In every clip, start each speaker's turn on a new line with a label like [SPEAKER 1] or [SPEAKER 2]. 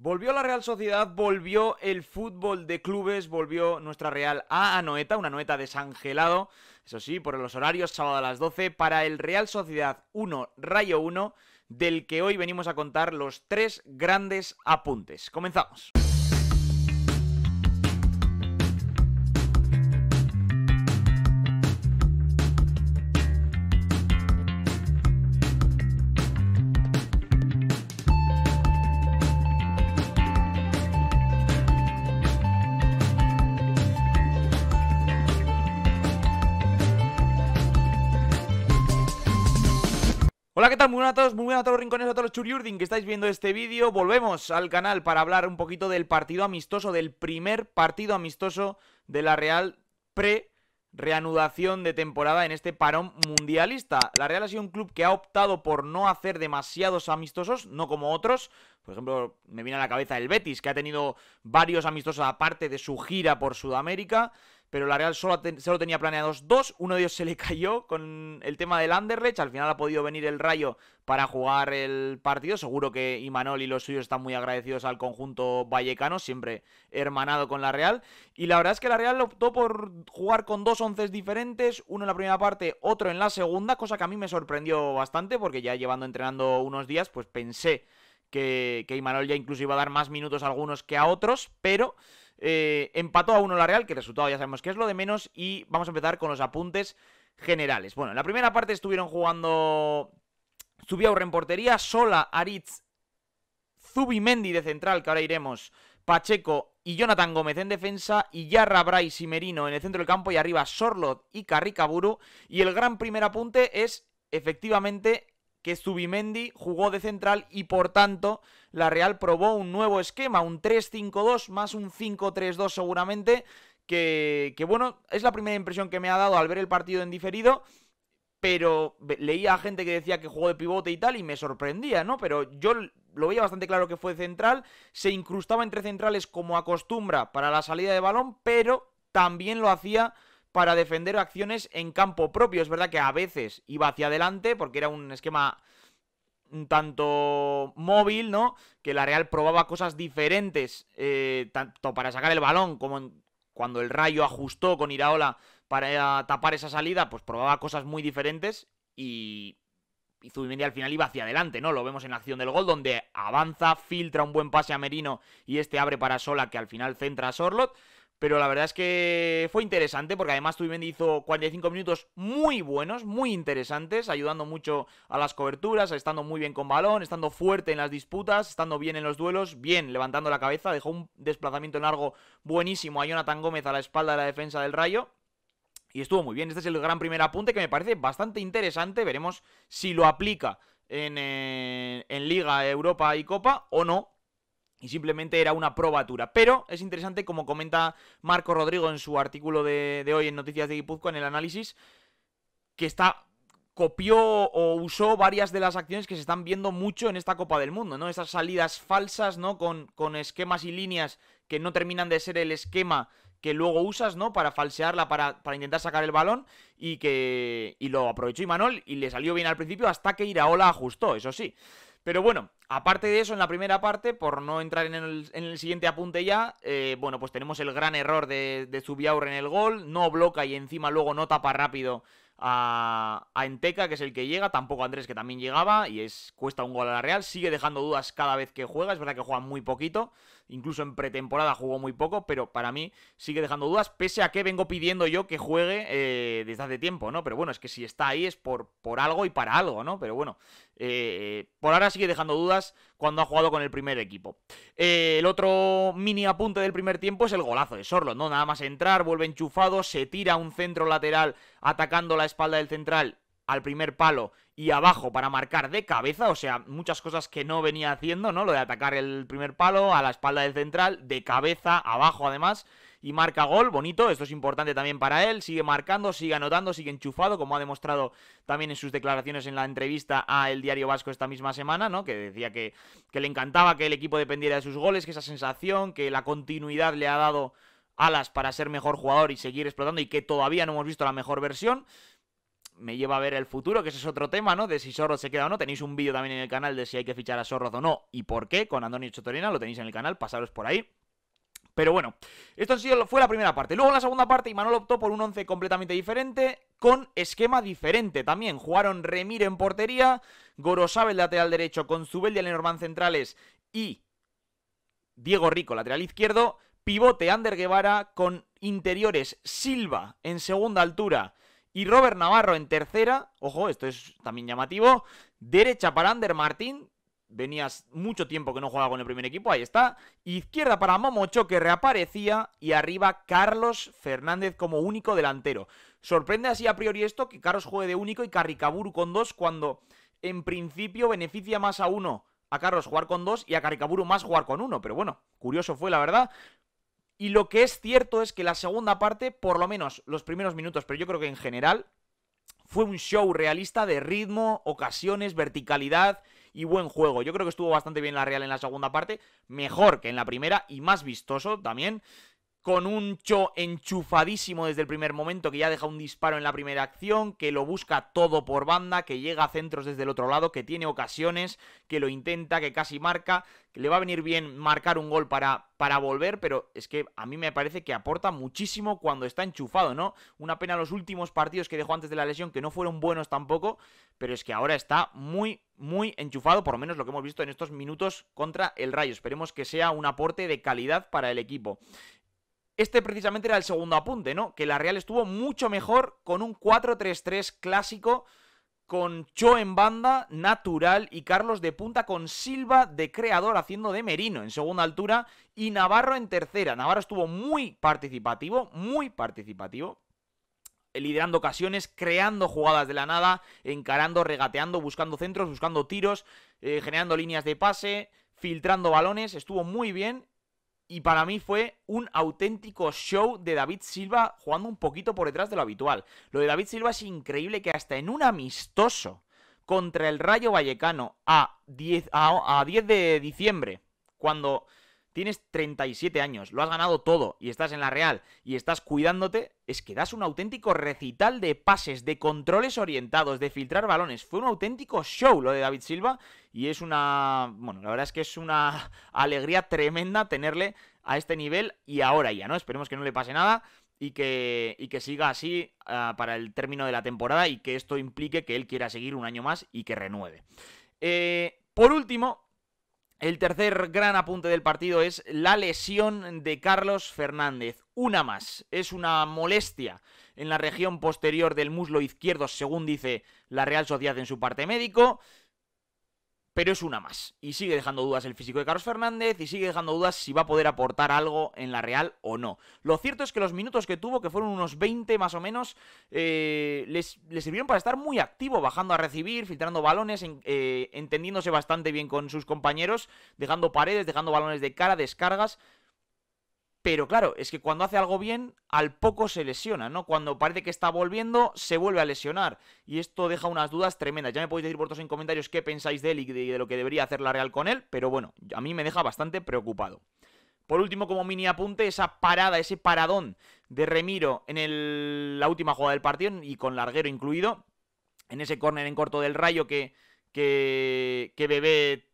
[SPEAKER 1] Volvió la Real Sociedad, volvió el fútbol de clubes, volvió nuestra Real a Anoeta, una Anoeta desangelado, eso sí, por los horarios, sábado a las 12, para el Real Sociedad 1, Rayo 1, del que hoy venimos a contar los tres grandes apuntes. Comenzamos. Hola, ¿qué tal? Muy buenas a todos, muy buenas a todos los rincones, a todos los churiurdin que estáis viendo este vídeo. Volvemos al canal para hablar un poquito del partido amistoso, del primer partido amistoso de la Real pre-reanudación de temporada en este parón mundialista. La Real ha sido un club que ha optado por no hacer demasiados amistosos, no como otros, por ejemplo, me viene a la cabeza el Betis, que ha tenido varios amistosos aparte de su gira por Sudamérica, pero la Real solo, tenía planeados dos, uno de ellos se le cayó con el tema del Anderlecht, al final ha podido venir el Rayo para jugar el partido, seguro que Imanol y los suyos están muy agradecidos al conjunto vallecano, siempre hermanado con la Real, y la verdad es que la Real optó por jugar con dos onces diferentes, uno en la primera parte, otro en la segunda, cosa que a mí me sorprendió bastante, porque ya llevando entrenando unos días, pues pensé que, Imanol ya incluso iba a dar más minutos a algunos que a otros, pero eh, empató a uno la Real, que el resultado ya sabemos que es lo de menos, y vamos a empezar con los apuntes generales. Bueno, en la primera parte estuvieron jugando Zubiaurre en portería, Sola, Aritz, Zubimendi de central, que ahora iremos, Pacheco y Jonathan Gómez en defensa, y Yarra, Bryce y Merino en el centro del campo, y arriba Sorlot y Carricaburu, y el gran primer apunte es efectivamente que Zubimendi jugó de central y por tanto la Real probó un nuevo esquema, un 3-5-2 más un 5-3-2 seguramente, que, que, bueno, es la primera impresión que me ha dado al ver el partido en diferido, pero leía a gente que decía que jugó de pivote y tal y me sorprendía, ¿no? Pero yo lo veía bastante claro que fue central, se incrustaba entre centrales como acostumbra para la salida de balón, pero también lo hacía para defender acciones en campo propio. Es verdad que a veces iba hacia adelante porque era un esquema tanto móvil, ¿no? Que la Real probaba cosas diferentes, eh, tanto para sacar el balón como cuando el Rayo ajustó con Iraola para eh, tapar esa salida, pues probaba cosas muy diferentes y, y al final iba hacia adelante, ¿no? Lo vemos en la acción del gol, donde avanza, filtra un buen pase a Merino y este abre para Sola, que al final centra a Sorlot. Pero la verdad es que fue interesante porque además Tuimendi hizo 45 minutos muy buenos, muy interesantes, ayudando mucho a las coberturas, estando muy bien con balón, estando fuerte en las disputas, estando bien en los duelos, bien levantando la cabeza, dejó un desplazamiento largo buenísimo a Jonathan Gómez a la espalda de la defensa del Rayo. Y estuvo muy bien, este es el gran primer apunte que me parece bastante interesante, veremos si lo aplica en, eh, en Liga, Europa y Copa o no, y simplemente era una probatura. Pero es interesante, como comenta Marco Rodrigo en su artículo de, de hoy en Noticias de Guipúzcoa, en el análisis, que está copió o usó varias de las acciones que se están viendo mucho en esta Copa del Mundo, ¿no? Esas salidas falsas, ¿no? Con, con esquemas y líneas que no terminan de ser el esquema que luego usas, ¿no? Para falsearla, para, para intentar sacar el balón y que... Y lo aprovechó Imanol y le salió bien al principio hasta que Iraola ajustó, eso sí. Pero bueno, aparte de eso, en la primera parte, por no entrar en el, siguiente apunte ya, eh, bueno, pues tenemos el gran error de, de Zubiaur en el gol, no bloca y encima luego no tapa rápido a, a, Enteca, que es el que llega, tampoco Andrés, que también llegaba, y es cuesta un gol a la Real, sigue dejando dudas cada vez que juega, es verdad que juega muy poquito incluso en pretemporada jugó muy poco, pero para mí sigue dejando dudas, pese a que vengo pidiendo yo que juegue eh, desde hace tiempo, ¿no? Pero bueno, es que si está ahí es por, por algo y para algo, ¿no? Pero bueno, eh, por ahora sigue dejando dudas cuando ha jugado con el primer equipo. Eh, el otro mini apunte del primer tiempo es el golazo de Sorlo, ¿no? Nada más entrar, vuelve enchufado, se tira un centro lateral atacando la espalda del central al primer palo y abajo para marcar de cabeza, o sea, muchas cosas que no venía haciendo, ¿no? Lo de atacar el primer palo a la espalda del central, de cabeza, abajo además, y marca gol, bonito, esto es importante también para él, sigue marcando, sigue anotando, sigue enchufado, como ha demostrado también en sus declaraciones en la entrevista a El Diario Vasco esta misma semana, ¿no? Que decía que, que le encantaba que el equipo dependiera de sus goles, que esa sensación, que la continuidad le ha dado alas para ser mejor jugador y seguir explotando y que todavía no hemos visto la mejor versión me lleva a ver el futuro, que ese es otro tema, ¿no? De si sorro se queda o no. Tenéis un vídeo también en el canal de si hay que fichar a Sorrod o no y por qué, con Antonio Chotorena, lo tenéis en el canal, pasaros por ahí. Pero bueno, esto fue la primera parte. Luego en la segunda parte, Imanol optó por un 11 completamente diferente, con esquema diferente también. Jugaron Remir en portería, Gorosabel lateral derecho, con Zubel y Lenormand centrales y Diego Rico lateral izquierdo. Pivote Ander Guevara con interiores Silva en segunda altura y Robert Navarro en tercera, ojo, esto es también llamativo, derecha para Ander Martín, venías mucho tiempo que no jugaba con el primer equipo, ahí está. Izquierda para Momocho que reaparecía y arriba Carlos Fernández como único delantero. Sorprende así a priori esto que Carlos juegue de único y Carricaburu con dos cuando en principio beneficia más a uno a Carlos jugar con dos y a Caricaburu más jugar con uno. Pero bueno, curioso fue la verdad. Y lo que es cierto es que la segunda parte, por lo menos los primeros minutos, pero yo creo que en general, fue un show realista de ritmo, ocasiones, verticalidad y buen juego. Yo creo que estuvo bastante bien la Real en la segunda parte, mejor que en la primera y más vistoso también con un Cho enchufadísimo desde el primer momento, que ya deja un disparo en la primera acción, que lo busca todo por banda, que llega a centros desde el otro lado, que tiene ocasiones, que lo intenta, que casi marca, que le va a venir bien marcar un gol para, para volver, pero es que a mí me parece que aporta muchísimo cuando está enchufado, ¿no? Una pena los últimos partidos que dejó antes de la lesión, que no fueron buenos tampoco, pero es que ahora está muy, muy enchufado, por lo menos lo que hemos visto en estos minutos contra el Rayo. Esperemos que sea un aporte de calidad para el equipo. Este precisamente era el segundo apunte, ¿no? Que la Real estuvo mucho mejor con un 4-3-3 clásico, con Cho en banda, natural, y Carlos de punta, con Silva de creador haciendo de Merino en segunda altura, y Navarro en tercera. Navarro estuvo muy participativo, muy participativo, liderando ocasiones, creando jugadas de la nada, encarando, regateando, buscando centros, buscando tiros, eh, generando líneas de pase, filtrando balones, estuvo muy bien y para mí fue un auténtico show de David Silva jugando un poquito por detrás de lo habitual. Lo de David Silva es increíble que hasta en un amistoso contra el Rayo Vallecano a 10, a, de diciembre, cuando tienes 37 años, lo has ganado todo y estás en la Real y estás cuidándote, es que das un auténtico recital de pases, de controles orientados, de filtrar balones. Fue un auténtico show lo de David Silva y es una, bueno, la verdad es que es una alegría tremenda tenerle a este nivel y ahora ya, ¿no? Esperemos que no le pase nada y que, que siga así ah, para el término de la temporada y que esto implique que él quiera seguir un año más y que renueve. Eh, por último, el tercer gran apunte del partido es la lesión de Carlos Fernández. Una más, es una molestia en la región posterior del muslo izquierdo, según dice la Real Sociedad en su parte médico pero es una más. Y sigue dejando dudas el físico de Carlos Fernández y sigue dejando dudas si va a poder aportar algo en la Real o no. Lo cierto es que los minutos que tuvo, que fueron unos 20 más o menos, eh, le les, sirvieron para estar muy activo, bajando a recibir, filtrando balones, eh, entendiéndose bastante bien con sus compañeros, dejando paredes, dejando balones de cara, descargas. Pero claro, es que cuando hace algo bien, al poco se lesiona, ¿no? Cuando parece que está volviendo, se vuelve a lesionar. Y esto deja unas dudas tremendas. Ya me podéis decir vosotros en comentarios qué pensáis de él y de, lo que debería hacer la Real con él, pero bueno, a mí me deja bastante preocupado. Por último, como mini apunte, esa parada, ese paradón de Remiro en la última jugada del partido y con larguero incluido, en ese córner en corto del rayo que, que, que Bebé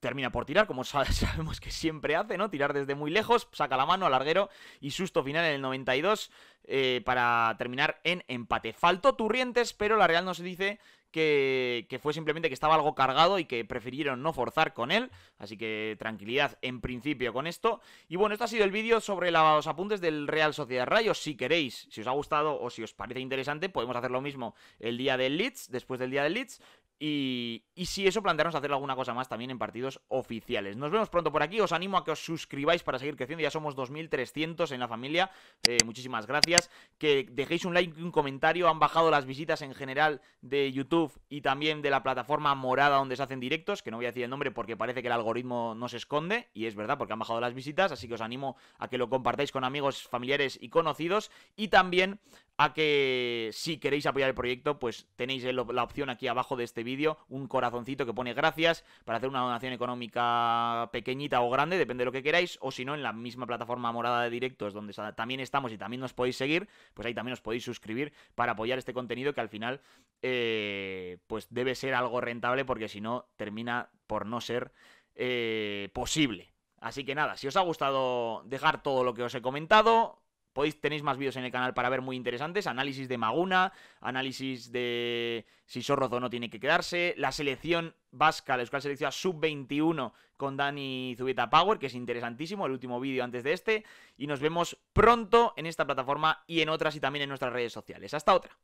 [SPEAKER 1] termina por tirar, como sabemos que siempre hace, ¿no? Tirar desde muy lejos, saca la mano al larguero y susto final en el 92 eh, para terminar en empate. Faltó Turrientes, pero la Real nos dice que, fue simplemente que estaba algo cargado y que prefirieron no forzar con él. Así que tranquilidad en principio con esto. Y bueno, esto ha sido el vídeo sobre los apuntes del Real Sociedad Rayos. Si queréis, si os ha gustado o si os parece interesante, podemos hacer lo mismo el día del Leeds, después del día del Leeds. Y, si eso, plantearnos hacer alguna cosa más también en partidos oficiales. Nos vemos pronto por aquí. Os animo a que os suscribáis para seguir creciendo. Ya somos 2.300 en la familia. Eh, muchísimas gracias. Que dejéis un like y un comentario. Han bajado las visitas en general de YouTube y también de la plataforma morada donde se hacen directos. Que no voy a decir el nombre porque parece que el algoritmo no se esconde. Y es verdad, porque han bajado las visitas. Así que os animo a que lo compartáis con amigos, familiares y conocidos. Y también a que si queréis apoyar el proyecto, pues tenéis la opción aquí abajo de este vídeo un corazoncito que pone gracias para hacer una donación económica pequeñita o grande, depende de lo que queráis, o si no, en la misma plataforma morada de directos donde también estamos y también nos podéis seguir, pues ahí también os podéis suscribir para apoyar este contenido que al final eh, pues debe ser algo rentable porque si no termina por no ser eh, posible. Así que nada, si os ha gustado dejar todo lo que os he comentado, Podéis, tenéis más vídeos en el canal para ver muy interesantes. Análisis de Maguna, análisis de si Sorrozo no tiene que quedarse. La selección vasca, la Euskal Selección Sub-21 con Dani Zubeta Power, que es interesantísimo, el último vídeo antes de este. Y nos vemos pronto en esta plataforma y en otras y también en nuestras redes sociales. Hasta otra.